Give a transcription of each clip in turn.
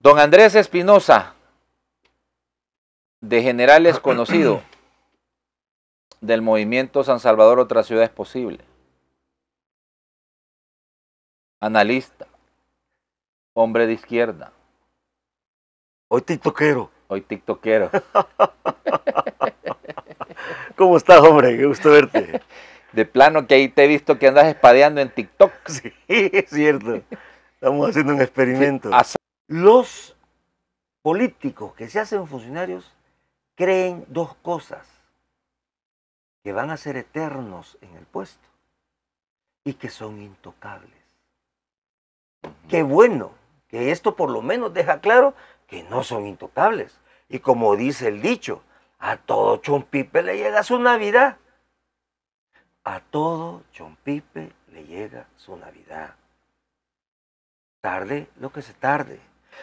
Don Andrés Espinosa, de generales conocido del movimiento San Salvador, otra ciudad es posible. Analista, hombre de izquierda. Hoy tiktokero. Hoy tiktokero. ¿Cómo estás, hombre? Qué gusto verte. De plano que ahí te he visto que andas espadeando en TikTok. Sí, es cierto. Estamos haciendo un experimento. Los políticos que se hacen funcionarios creen dos cosas, que van a ser eternos en el puesto y que son intocables. Qué bueno que esto por lo menos deja claro que no son intocables. Y como dice el dicho, a todo chompipe le llega su Navidad. A todo chompipe le llega su Navidad. Tarde lo que se tarde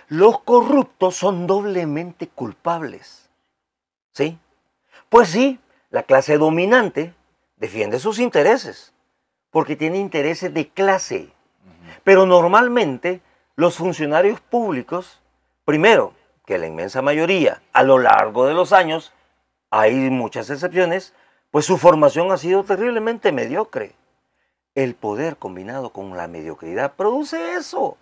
los corruptos son doblemente culpables. ¿Sí? Pues sí, la clase dominante defiende sus intereses, porque tiene intereses de clase. Pero normalmente los funcionarios públicos, primero, que la inmensa mayoría, a lo largo de los años, hay muchas excepciones, pues su formación ha sido terriblemente mediocre. El poder combinado con la mediocridad produce eso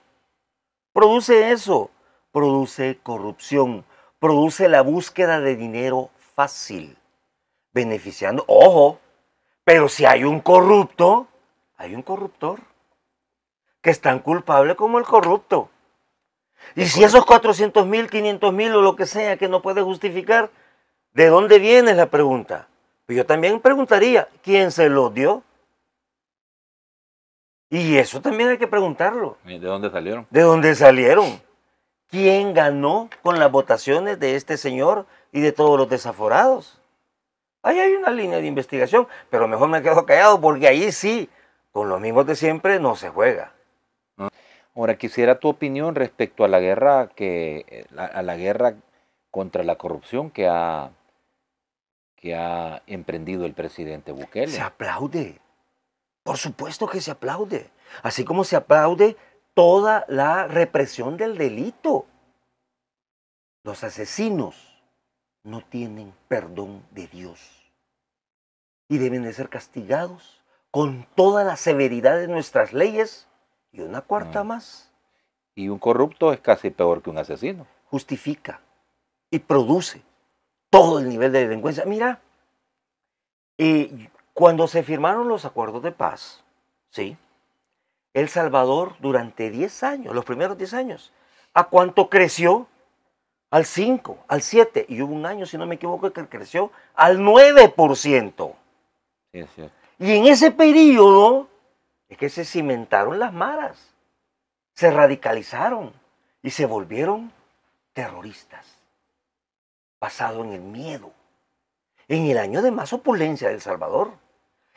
produce eso? Produce corrupción, produce la búsqueda de dinero fácil, beneficiando, ojo, pero si hay un corrupto, hay un corruptor que es tan culpable como el corrupto. Y si esos 400 mil, 500 mil o lo que sea que no puede justificar, ¿de dónde viene la pregunta? Pues yo también preguntaría, ¿quién se lo dio? Y eso también hay que preguntarlo. ¿De dónde salieron? ¿De dónde salieron? ¿Quién ganó con las votaciones de este señor y de todos los desaforados? Ahí hay una línea de investigación, pero mejor me quedo callado porque ahí sí, con los mismos de siempre no se juega. Ahora quisiera tu opinión respecto a la guerra que a la guerra contra la corrupción que ha que ha emprendido el presidente Bukele. Se aplaude, por supuesto que se aplaude, así como se aplaude toda la represión del delito. Los asesinos no tienen perdón de Dios y deben de ser castigados con toda la severidad de nuestras leyes y una cuarta mm. más. Y un corrupto es casi peor que un asesino. Justifica y produce todo el nivel de delincuencia. Mira, y... Eh, cuando se firmaron los acuerdos de paz, ¿sí? El Salvador durante 10 años, los primeros 10 años, ¿a cuánto creció? Al 5, al 7, y hubo un año, si no me equivoco, que creció al 9%. Y en ese periodo es que se cimentaron las maras, se radicalizaron y se volvieron terroristas, basado en el miedo. En el año de más opulencia del Salvador,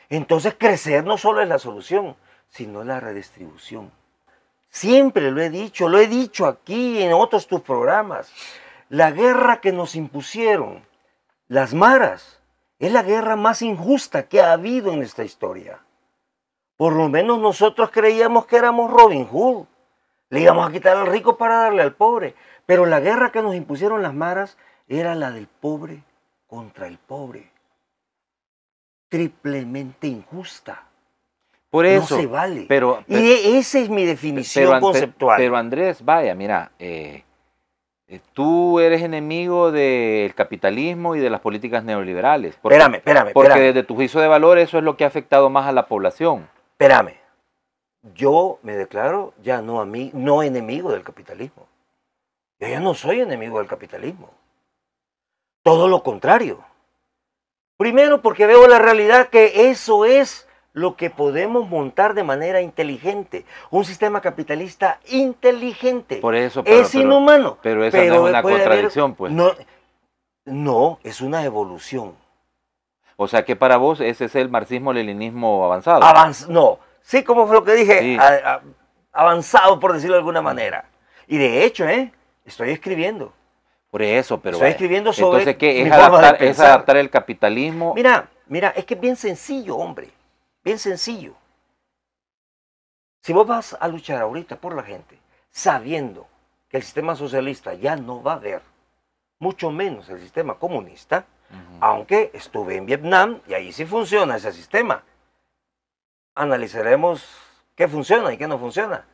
entonces crecer no solo es la solución, sino la redistribución. Siempre lo he dicho, lo he dicho aquí en otros tus programas. La guerra que nos impusieron las maras es la guerra más injusta que ha habido en esta historia. Por lo menos nosotros creíamos que éramos Robin Hood. Le íbamos a quitar al rico para darle al pobre. Pero la guerra que nos impusieron las maras era la del pobre contra el pobre triplemente injusta. Por eso. No se vale. Pero, y esa es mi definición conceptual. Pero Andrés, vaya, mira, eh, eh, tú eres enemigo del capitalismo y de las políticas neoliberales. espérame, espérame. Porque desde tu juicio de valor eso es lo que ha afectado más a la población. Espérame. Yo me declaro ya no, a mí, no enemigo del capitalismo. Yo ya no soy enemigo del capitalismo. Todo lo contrario. Primero porque veo la realidad que eso es lo que podemos montar de manera inteligente. Un sistema capitalista inteligente. Por eso es inhumano. Pero, esa no es una contradicción, pues. No, es una evolución. O sea que para vos ese es el marxismo-leninismo avanzado. no, sí, como fue lo que dije, avanzado por decirlo de alguna manera. Y de hecho, ¿eh? estoy escribiendo eso, pero. Estoy escribiendo sobre. Entonces, ¿qué? Es adaptar, adaptar el capitalismo. Mira, mira, es que es bien sencillo, hombre. Bien sencillo. Si vos vas a luchar ahorita por la gente, sabiendo que el sistema socialista ya no va a haber, mucho menos el sistema comunista, aunque estuve en Vietnam y ahí sí funciona ese sistema. Analizaremos qué funciona y qué no funciona.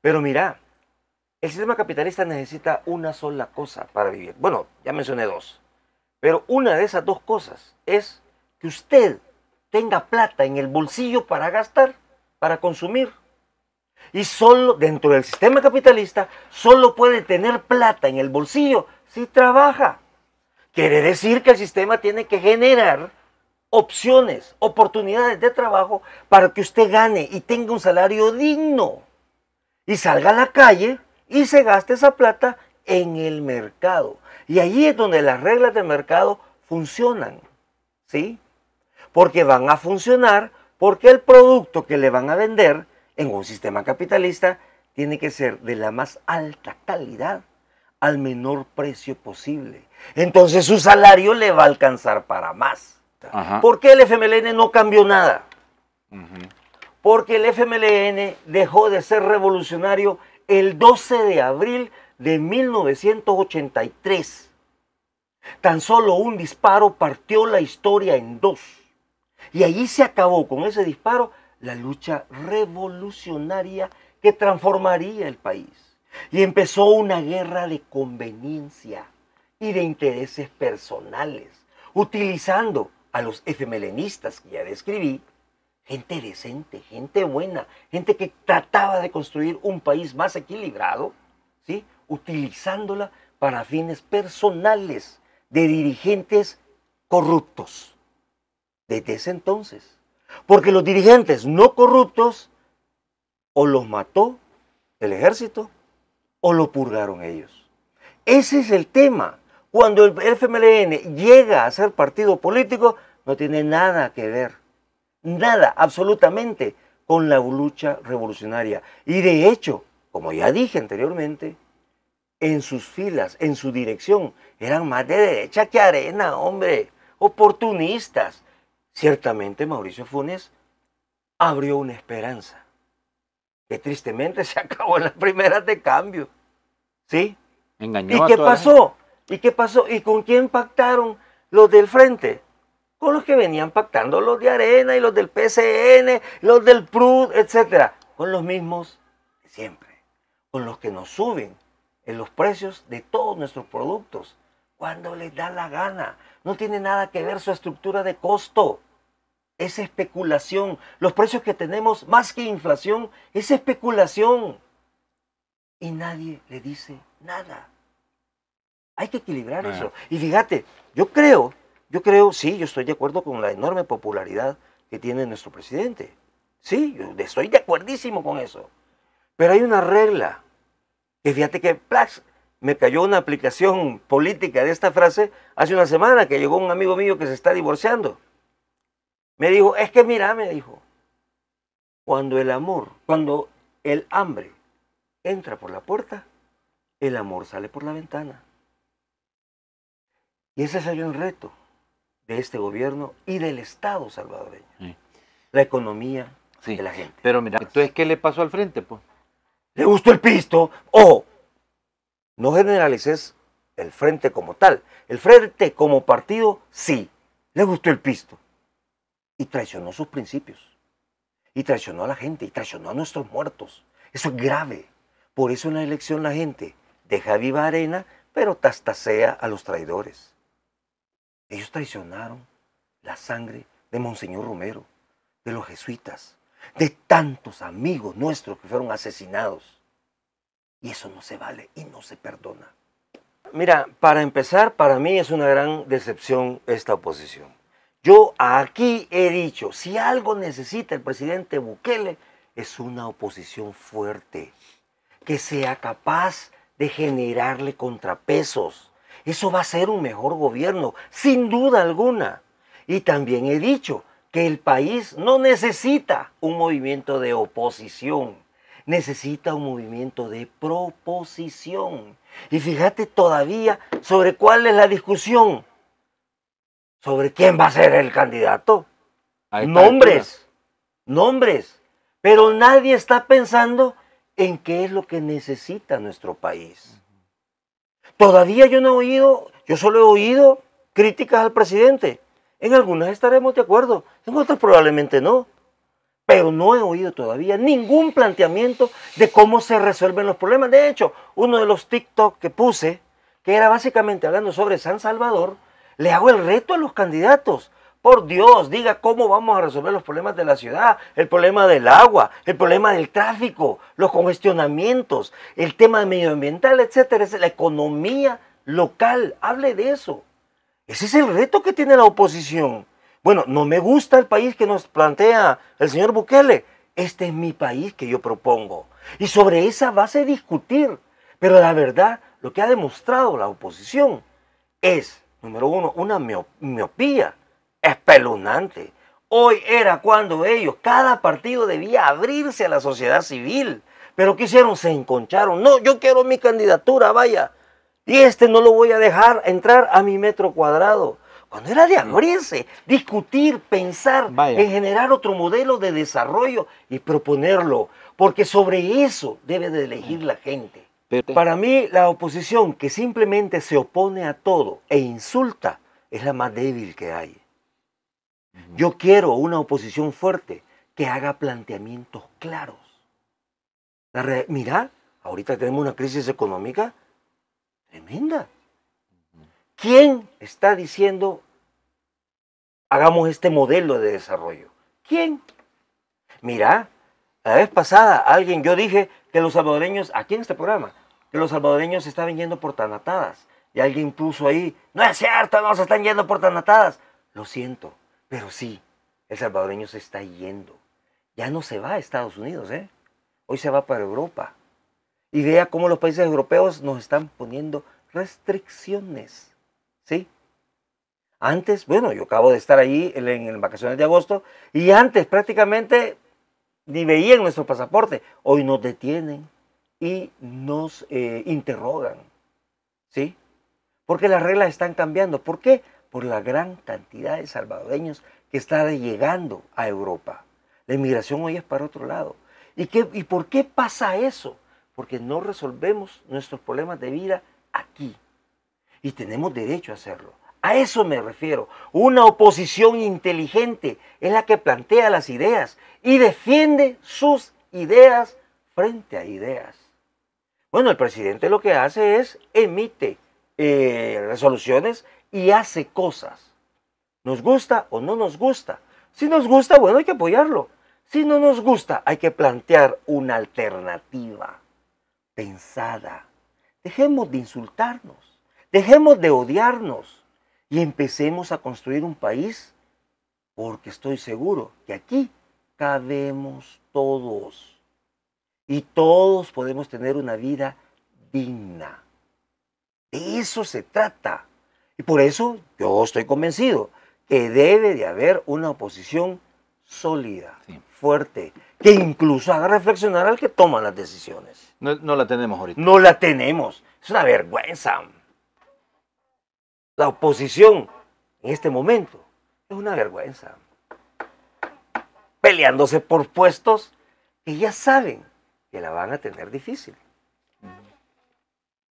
Pero mira, el sistema capitalista necesita una sola cosa para vivir. Bueno, ya mencioné dos. Pero una de esas dos cosas es que usted tenga plata en el bolsillo para gastar, para consumir. Y solo dentro del sistema capitalista, solo puede tener plata en el bolsillo si trabaja. Quiere decir que el sistema tiene que generar opciones, oportunidades de trabajo para que usted gane y tenga un salario digno y salga a la calle y se gasta esa plata en el mercado. Y allí es donde las reglas del mercado funcionan, ¿sí? Porque van a funcionar porque el producto que le van a vender en un sistema capitalista tiene que ser de la más alta calidad al menor precio posible. Entonces su salario le va a alcanzar para más. porque ¿Por qué el FMLN no cambió nada? Porque el FMLN dejó de ser revolucionario el 12 de abril de 1983. Tan solo un disparo partió la historia en dos. Y allí se acabó con ese disparo la lucha revolucionaria que transformaría el país. Y empezó una guerra de conveniencia y de intereses personales, utilizando a los efemelenistas que ya describí gente decente, gente buena, gente que trataba de construir un país más equilibrado, ¿sí? utilizándola para fines personales de dirigentes corruptos. Desde ese entonces. Porque los dirigentes no corruptos o los mató el ejército o lo purgaron ellos. Ese es el tema. Cuando el FMLN llega a ser partido político, no tiene nada que ver nada, absolutamente, con la lucha revolucionaria. Y de hecho, como ya dije anteriormente, en sus filas, en su dirección, eran más de derecha que arena, hombre, oportunistas. Ciertamente Mauricio Funes abrió una esperanza, que tristemente se acabó en las primeras de cambio. ¿Sí? Engañó ¿Y a qué pasó? La gente. ¿Y qué pasó? ¿Y con quién pactaron los del frente? con los que venían pactando los de Arena y los del PCN, los del PRUD, etc. Con los mismos siempre, con los que nos suben en los precios de todos nuestros productos, cuando les da la gana. No tiene nada que ver su estructura de costo. Es especulación. Los precios que tenemos, más que inflación, es especulación. Y nadie le dice nada. Hay que equilibrar eso. Y fíjate, yo creo yo creo, sí, yo estoy de acuerdo con la enorme popularidad que tiene nuestro presidente. Sí, yo estoy de acuerdísimo con eso. Pero hay una regla. Que fíjate que me cayó una aplicación política de esta frase hace una semana que llegó un amigo mío que se está divorciando. Me dijo, es que mira, me dijo, cuando el amor, cuando el hambre entra por la puerta, el amor sale por la ventana. Y ese es un reto de este gobierno y del Estado salvadoreño. La economía de la gente. Pero mira, entonces, ¿qué le pasó al frente? Pues? Le gustó el pisto. Ojo, no generalices el frente como tal. El frente como partido, sí, le gustó el pisto. Y traicionó sus principios. Y traicionó a la gente. Y traicionó a nuestros muertos. Eso es grave. Por eso en la elección la gente deja viva arena, pero tastasea a los traidores. Ellos traicionaron la sangre de Monseñor Romero, de los jesuitas, de tantos amigos nuestros que fueron asesinados. Y eso no se vale y no se perdona. Mira, para empezar, para mí es una gran decepción esta oposición. Yo aquí he dicho, si algo necesita el presidente Bukele, es una oposición fuerte, que sea capaz de generarle contrapesos, eso va a ser un mejor gobierno, sin duda alguna. Y también he dicho que el país no necesita un movimiento de oposición, necesita un movimiento de proposición. Y fíjate todavía sobre cuál es la discusión, sobre quién va a ser el candidato. nombres, nombres. Pero nadie está pensando en qué es lo que necesita nuestro país. Todavía yo no he oído, yo solo he oído críticas al presidente. En algunas estaremos de acuerdo, en otras probablemente no. Pero no he oído todavía ningún planteamiento de cómo se resuelven los problemas. De hecho, uno de los TikTok que puse, que era básicamente hablando sobre San Salvador, le hago el reto a los candidatos. Por Dios, diga cómo vamos a resolver los problemas de la ciudad, el problema del agua, el problema del tráfico, los congestionamientos, el tema medioambiental, etcétera, es la economía local. Hable de eso. Ese es el reto que tiene la oposición. Bueno, no me gusta el país que nos plantea el señor Bukele. Este es mi país que yo propongo. Y sobre esa base discutir. Pero la verdad, lo que ha demostrado la oposición es, número uno, una miopía espeluznante. Hoy era cuando ellos, cada partido debía abrirse a la sociedad civil. Pero ¿qué hicieron? Se enconcharon. No, yo quiero mi candidatura, vaya. Y este no lo voy a dejar entrar a mi metro cuadrado. Cuando era de mm. abrirse, discutir, pensar en generar otro modelo de desarrollo y proponerlo. Porque sobre eso debe de elegir la gente. Para mí, la oposición que simplemente se opone a todo e insulta es la más débil que hay. Yo quiero una oposición fuerte que haga planteamientos claros. Mira, Mirá, ahorita tenemos una crisis económica tremenda. ¿Quién está diciendo hagamos este modelo de desarrollo? ¿Quién? Mira, la vez pasada alguien, yo dije que los salvadoreños, aquí en este programa, que los salvadoreños se estaban yendo por tanatadas. Y alguien puso ahí, no es cierto, no se están yendo por tanatadas. Lo siento, pero sí, el salvadoreño se está yendo. Ya no se va a Estados Unidos, ¿eh? Hoy se va para Europa. Y vea cómo los países europeos nos están poniendo restricciones, ¿sí? Antes, bueno, yo acabo de estar allí en, vacaciones de agosto y antes prácticamente ni veían nuestro pasaporte. Hoy nos detienen y nos eh, interrogan, ¿sí? Porque las reglas están cambiando. ¿Por qué? por la gran cantidad de salvadoreños que está llegando a Europa. La inmigración hoy es para otro lado. ¿Y, por qué pasa eso? Porque no resolvemos nuestros problemas de vida aquí. Y tenemos derecho a hacerlo. A eso me refiero. Una oposición inteligente es la que plantea las ideas y defiende sus ideas frente a ideas. Bueno, el presidente lo que hace es emite eh, resoluciones y hace cosas. Nos gusta o no nos gusta. Si nos gusta, bueno, hay que apoyarlo. Si no nos gusta, hay que plantear una alternativa pensada. Dejemos de insultarnos, dejemos de odiarnos y empecemos a construir un país porque estoy seguro que aquí cabemos todos y todos podemos tener una vida digna. De eso se trata. Y por eso yo estoy convencido que debe de haber una oposición sólida, fuerte, que incluso haga reflexionar al que toma las decisiones. No, no, la tenemos ahorita. No la tenemos. Es una vergüenza. La oposición en este momento es una vergüenza. Peleándose por puestos que ya saben que la van a tener difícil.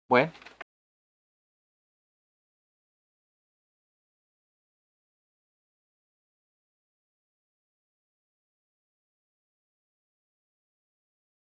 Bueno.